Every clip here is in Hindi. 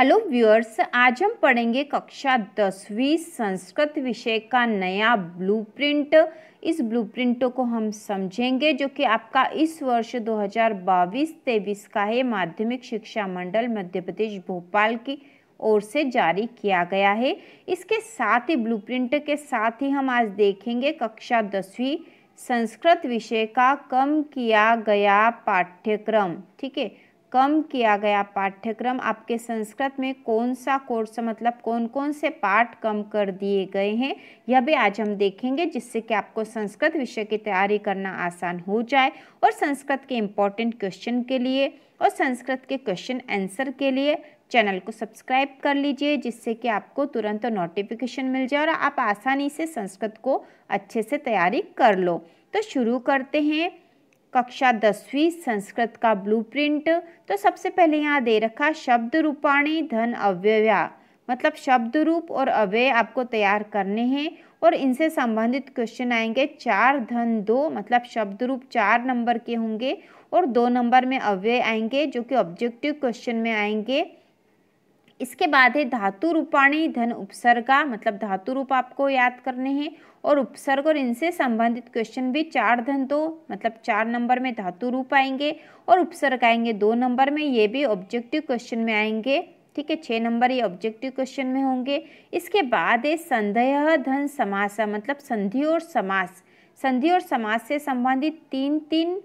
हेलो व्यूअर्स आज हम पढ़ेंगे कक्षा दसवीं संस्कृत विषय का नया ब्लूप्रिंट इस ब्लूप्रिंटों को हम समझेंगे जो कि आपका इस वर्ष 2022-23 का है माध्यमिक शिक्षा मंडल मध्य प्रदेश भोपाल की ओर से जारी किया गया है इसके साथ ही ब्लूप्रिंट के साथ ही हम आज देखेंगे कक्षा दसवीं संस्कृत विषय का कम किया गया पाठ्यक्रम ठीक है कम किया गया पाठ्यक्रम आपके संस्कृत में कौन सा कोर्स मतलब कौन कौन से पाठ कम कर दिए गए हैं यह भी आज हम देखेंगे जिससे कि आपको संस्कृत विषय की तैयारी करना आसान हो जाए और संस्कृत के इम्पॉर्टेंट क्वेश्चन के लिए और संस्कृत के क्वेश्चन आंसर के लिए चैनल को सब्सक्राइब कर लीजिए जिससे कि आपको तुरंत नोटिफिकेशन मिल जाए और आप आसानी से संस्कृत को अच्छे से तैयारी कर लो तो शुरू करते हैं कक्षा दसवीं संस्कृत का ब्लूप्रिंट तो सबसे पहले यहाँ दे रखा शब्द रूपाणी धन अव्यया मतलब शब्द रूप और अव्यय आपको तैयार करने हैं और इनसे संबंधित क्वेश्चन आएंगे चार धन दो मतलब शब्द रूप चार नंबर के होंगे और दो नंबर में अव्यय आएंगे जो कि ऑब्जेक्टिव क्वेश्चन में आएंगे इसके बाद है धातु रूपाणी धन उपसर्गा मतलब धातु रूप आपको याद करने हैं और उपसर्ग और इनसे संबंधित क्वेश्चन भी चार धन दो मतलब चार नंबर में धातु रूप आएंगे और उपसर्ग आएंगे दो नंबर में ये भी ऑब्जेक्टिव क्वेश्चन में आएंगे ठीक है छः नंबर ये ऑब्जेक्टिव क्वेश्चन में होंगे इसके बाद है संदेह धन समास मतलब संधि और समास संधि और समास से संबंधित तीन तीन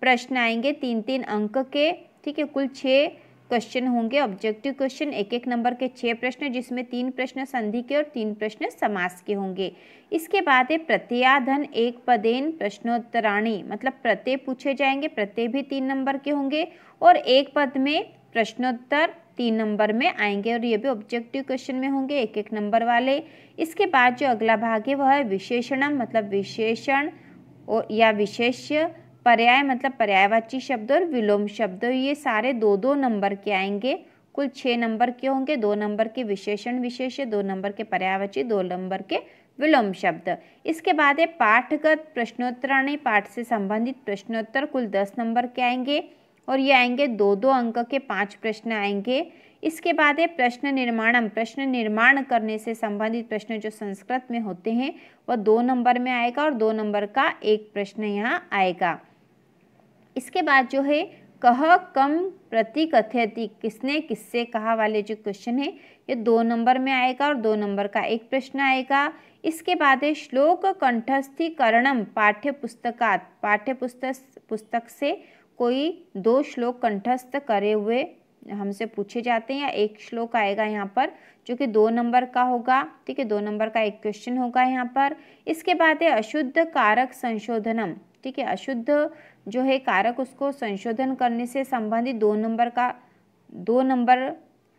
प्रश्न आएंगे तीन तीन अंक के ठीक है कुल छः क्वेश्चन होंगे ऑब्जेक्टिव क्वेश्चन एक एक नंबर के छः प्रश्न जिसमें तीन प्रश्न संधि के और तीन प्रश्न समास के होंगे इसके बाद है प्रत्याधन एक पदेन प्रश्नोत्तराणी मतलब प्रत्यय पूछे जाएंगे प्रत्यय भी तीन नंबर के होंगे और एक पद में प्रश्नोत्तर तीन नंबर में आएंगे और ये भी ऑब्जेक्टिव क्वेश्चन में होंगे एक एक नंबर वाले इसके बाद जो अगला भाग है वह है विशेषणम मतलब विशेषण और या विशेष्य पर्याय मतलब पर्यायवाची शब्द और विलोम शब्द तो ये सारे दो दो नंबर के आएंगे कुल छः नंबर के होंगे दो नंबर के विशेषण विशेष दो नंबर के पर्यायवाची दो नंबर के विलोम शब्द इसके बाद है पाठगत प्रश्नोत्तराणी पाठ से संबंधित प्रश्नोत्तर कुल दस नंबर के आएंगे और ये आएंगे दो दो अंक के पांच प्रश्न आएंगे इसके बाद है प्रश्न निर्माणम प्रश्न निर्माण करने से संबंधित प्रश्न जो संस्कृत में होते हैं वह दो नंबर में आएगा और दो नंबर का एक प्रश्न यहाँ आएगा इसके बाद जो है कह कम प्रति कथित किसने किससे कहा वाले जो क्वेश्चन है ये दो नंबर में आएगा और दो नंबर का एक प्रश्न आएगा इसके बाद है श्लोक कंठस्थीकरणम पाठ्य पुस्तकात पाठ्य पुस्तक पुस्तक से कोई दो श्लोक कंठस्थ करे हुए हमसे पूछे जाते हैं या एक श्लोक आएगा यहाँ पर जो कि दो नंबर का होगा ठीक है दो नंबर का एक क्वेश्चन होगा यहाँ पर इसके बाद है अशुद्ध कारक संशोधनम ठीक है अशुद्ध जो है कारक उसको संशोधन करने से संबंधित दो नंबर का दो नंबर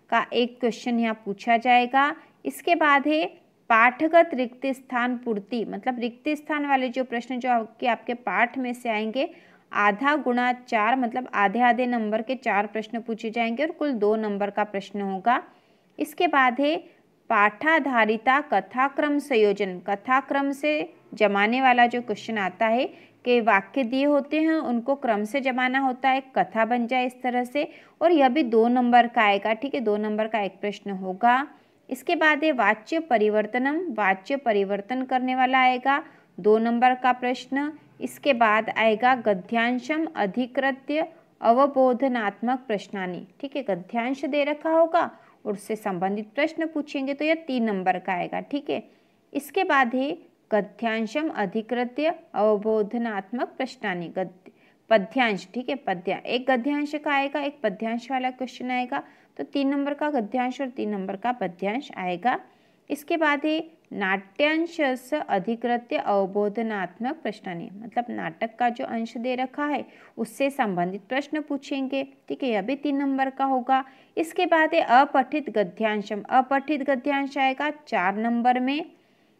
का एक क्वेश्चन यहाँ पूछा जाएगा इसके बाद है पाठगत रिक्त स्थान पूर्ति मतलब रिक्त स्थान वाले जो प्रश्न जो आपके आपके पाठ में से आएंगे आधा गुणा चार मतलब आधे आधे नंबर के चार प्रश्न पूछे जाएंगे और कुल दो नंबर का प्रश्न होगा इसके बाद है पाठाधारिता कथाक्रम संयोजन कथाक्रम से जमाने वाला जो क्वेश्चन आता है के वाक्य दिए होते हैं उनको क्रम से जमाना होता है कथा बन जाए इस तरह से और यह भी दो नंबर का आएगा ठीक है दो नंबर का एक प्रश्न होगा इसके बाद है वाच्य परिवर्तनम वाच्य परिवर्तन करने वाला आएगा दो नंबर का प्रश्न इसके बाद आएगा गद्यांशम अधिकृत्य अवबोधनात्मक प्रश्नानी ठीक है गद्यांश दे रखा होगा और उससे संबंधित प्रश्न पूछेंगे तो यह तीन नंबर का आएगा ठीक है इसके बाद ही गद्यांशम अधिकृत्य अवबोधनात्मक प्रश्नानी गद्य पद्यांश ठीक है पद्या एक गद्यांश का आएगा एक पद्यांश वाला क्वेश्चन आएगा तो तीन नंबर का गद्यांश और तीन नंबर का पद्यांश आएगा इसके बाद है नाट्यांश से अधिकृत्य अवबोधनात्मक प्रश्नानी मतलब नाटक का जो अंश दे रखा है उससे संबंधित प्रश्न पूछेंगे ठीक है यह भी तीन नंबर का होगा इसके बाद है अपठित गद्यांशम अपठित गद्यांश आएगा चार नंबर में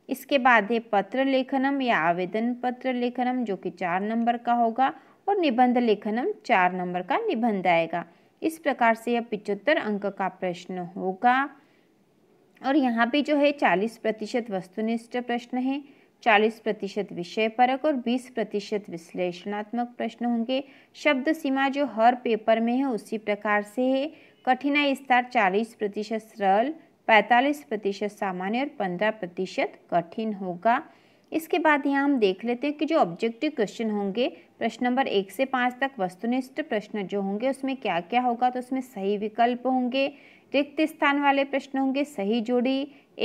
इसके बाद है पत्र लेखनम या आवेदन पत्र लेखनम जो कि चार नंबर का होगा और निबंध लेखनम चार नंबर का निबंध आएगा इस प्रकार से यह पिचहत्तर अंक का प्रश्न होगा और यहाँ पे जो है चालीस प्रतिशत वस्तुनिष्ठ प्रश्न है चालीस प्रतिशत विषय परक और बीस प्रतिशत विश्लेषणात्मक प्रश्न होंगे शब्द सीमा जो हर पेपर में है उसी प्रकार से है कठिनाई स्तर चालीस प्रतिशत सरल पैंतालीस प्रतिशत सामान्य और पंद्रह प्रतिशत कठिन होगा इसके बाद यहाँ हम देख लेते हैं कि जो ऑब्जेक्टिव क्वेश्चन होंगे प्रश्न नंबर एक से पाँच तक वस्तुनिष्ठ प्रश्न जो होंगे उसमें क्या क्या होगा तो उसमें सही विकल्प होंगे रिक्त स्थान वाले प्रश्न होंगे सही जोड़ी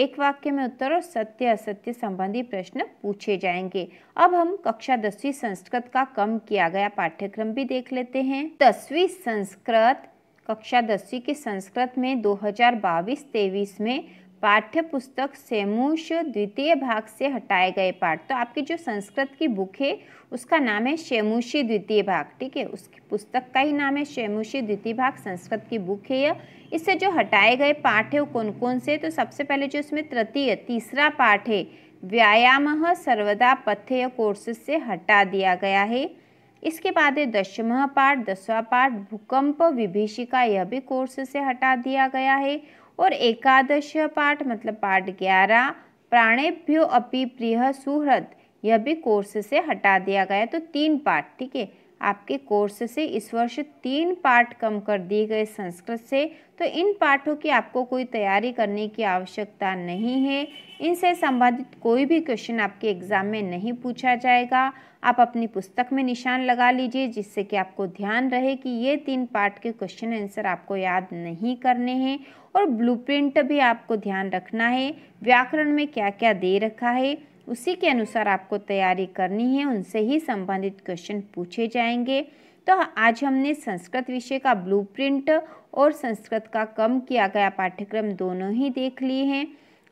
एक वाक्य में उत्तर और सत्य असत्य संबंधी प्रश्न पूछे जाएंगे अब हम कक्षा दसवीं संस्कृत का कम किया गया पाठ्यक्रम भी देख लेते हैं दसवीं संस्कृत कक्षा दसवीं के संस्कृत में 2022-23 में पाठ्य पुस्तक सेमूश द्वितीय भाग से हटाए गए पाठ तो आपकी जो संस्कृत की बुक है उसका नाम है शेमूशी द्वितीय भाग ठीक है उसकी पुस्तक का ही नाम है शेमूशी द्वितीय भाग संस्कृत की बुक है यह इससे जो हटाए गए पाठ है वो कौन कौन से तो सबसे पहले जो इसमें तृतीय तीसरा पाठ है व्यायाम सर्वदा पथ्य कोर्स से हटा दिया गया है इसके बाद है दसवा पार्ट दसवा पार्ट भूकंप विभीषिका यह भी कोर्स से हटा दिया गया है और एकादश पाठ मतलब पाठ ग्यारह प्राणेभ्यो अपि प्रिय सुहृद यह भी कोर्स से हटा दिया गया तो तीन पाठ ठीक है आपके कोर्स से इस वर्ष तीन पाठ कम कर दिए गए संस्कृत से तो इन पाठों की आपको कोई तैयारी करने की आवश्यकता नहीं है इनसे संबंधित कोई भी क्वेश्चन आपके एग्ज़ाम में नहीं पूछा जाएगा आप अपनी पुस्तक में निशान लगा लीजिए जिससे कि आपको ध्यान रहे कि ये तीन पार्ट के क्वेश्चन आंसर आपको याद नहीं करने हैं और ब्लूप्रिंट भी आपको ध्यान रखना है व्याकरण में क्या क्या दे रखा है उसी के अनुसार आपको तैयारी करनी है उनसे ही संबंधित क्वेश्चन पूछे जाएंगे तो आज हमने संस्कृत विषय का ब्लूप्रिंट और संस्कृत का कम किया गया पाठ्यक्रम दोनों ही देख लिए हैं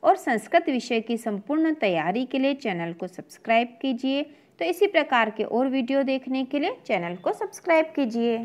और संस्कृत विषय की संपूर्ण तैयारी के लिए चैनल को सब्सक्राइब कीजिए तो इसी प्रकार के और वीडियो देखने के लिए चैनल को सब्सक्राइब कीजिए